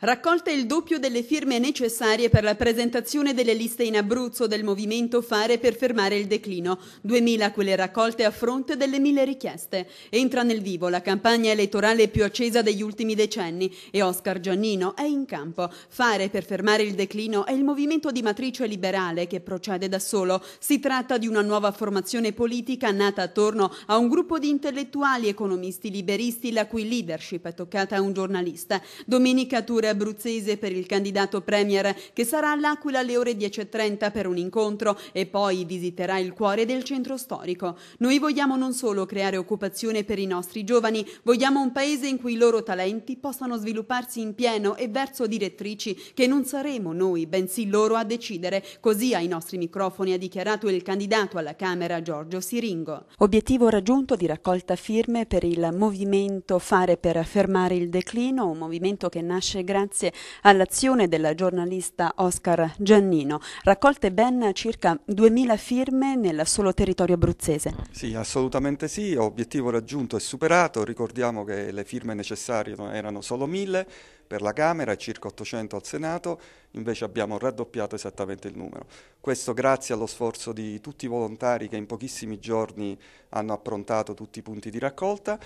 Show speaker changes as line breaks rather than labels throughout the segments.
Raccolte il doppio delle firme necessarie per la presentazione delle liste in Abruzzo del movimento Fare per fermare il declino, 2000 quelle raccolte a fronte delle mille richieste. Entra nel vivo la campagna elettorale più accesa degli ultimi decenni e Oscar Giannino è in campo. Fare per fermare il declino è il movimento di matrice liberale che procede da solo. Si tratta di una nuova formazione politica nata attorno a un gruppo di intellettuali, economisti, liberisti la cui leadership è toccata a un giornalista. Domenica Ture senatore abruzzese per il candidato Premier che sarà all'Aquila alle ore 10.30 per un incontro e poi visiterà il cuore del centro storico. Noi vogliamo non solo creare occupazione per i nostri giovani, vogliamo un paese in cui i loro talenti possano svilupparsi in pieno e verso direttrici che non saremo noi, bensì loro a decidere. Così ai nostri microfoni ha dichiarato il candidato alla Camera Giorgio Siringo. Obiettivo raggiunto di raccolta firme per il movimento Fare per fermare il declino, un movimento che nasce grazie grazie all'azione della giornalista Oscar Giannino. Raccolte ben circa 2000 firme nel solo territorio abruzzese.
Sì, assolutamente sì, obiettivo raggiunto e superato. Ricordiamo che le firme necessarie erano solo 1000 per la Camera e circa 800 al Senato, invece abbiamo raddoppiato esattamente il numero. Questo grazie allo sforzo di tutti i volontari che in pochissimi giorni hanno approntato tutti i punti di raccolta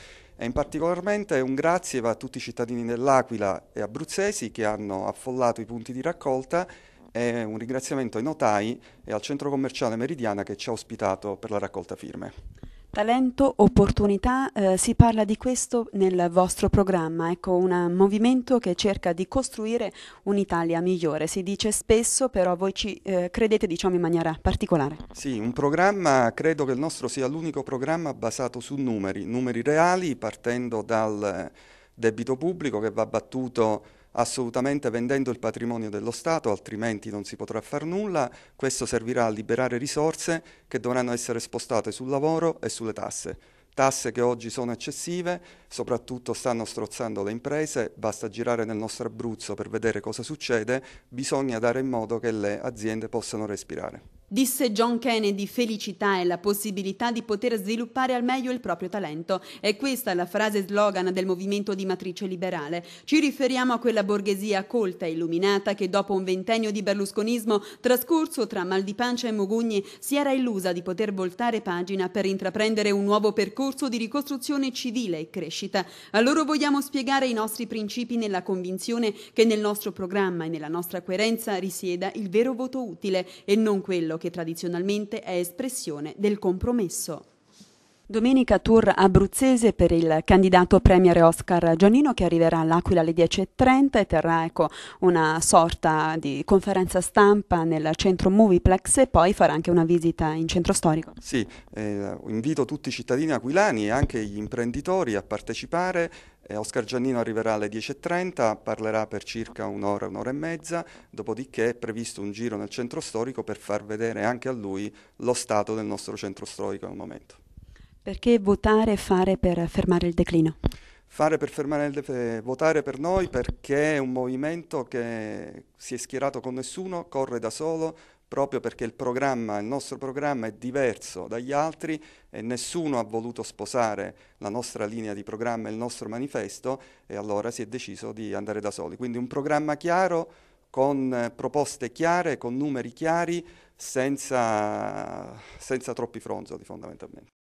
e in particolarmente un grazie va a tutti i cittadini dell'Aquila e abruzzesi che hanno affollato i punti di raccolta e un ringraziamento ai notai e al centro commerciale Meridiana che ci ha ospitato per la raccolta firme.
Talento, opportunità, eh, si parla di questo nel vostro programma, ecco un movimento che cerca di costruire un'Italia migliore, si dice spesso però voi ci eh, credete diciamo in maniera particolare.
Sì, un programma, credo che il nostro sia l'unico programma basato su numeri, numeri reali partendo dal eh, debito pubblico che va battuto assolutamente vendendo il patrimonio dello Stato, altrimenti non si potrà far nulla. Questo servirà a liberare risorse che dovranno essere spostate sul lavoro e sulle tasse. Tasse che oggi sono eccessive, soprattutto stanno strozzando le imprese, basta girare nel nostro Abruzzo per vedere cosa succede, bisogna dare in modo che le aziende possano respirare.
Disse John Kennedy, felicità è la possibilità di poter sviluppare al meglio il proprio talento. È questa la frase slogan del movimento di matrice liberale. Ci riferiamo a quella borghesia colta e illuminata che dopo un ventennio di berlusconismo trascorso tra mal di pancia e mugugni si era illusa di poter voltare pagina per intraprendere un nuovo percorso di ricostruzione civile e crescita. A loro vogliamo spiegare i nostri principi nella convinzione che nel nostro programma e nella nostra coerenza risieda il vero voto utile e non quello che tradizionalmente è espressione del compromesso. Domenica tour abruzzese per il candidato premier Oscar Giannino che arriverà all'Aquila alle 10.30 e terrà ecco, una sorta di conferenza stampa nel centro Movieplex e poi farà anche una visita in centro storico.
Sì, eh, invito tutti i cittadini aquilani e anche gli imprenditori a partecipare eh, Oscar Giannino arriverà alle 10.30, parlerà per circa un'ora, un'ora e mezza, dopodiché è previsto un giro nel centro storico per far vedere anche a lui lo stato del nostro centro storico al momento.
Perché votare e fare per fermare il declino?
Fare per fermare il declino, eh, votare per noi perché è un movimento che si è schierato con nessuno, corre da solo, proprio perché il programma, il nostro programma è diverso dagli altri e nessuno ha voluto sposare la nostra linea di programma e il nostro manifesto e allora si è deciso di andare da soli. Quindi un programma chiaro con eh, proposte chiare, con numeri chiari, senza, senza troppi fronzoli fondamentalmente.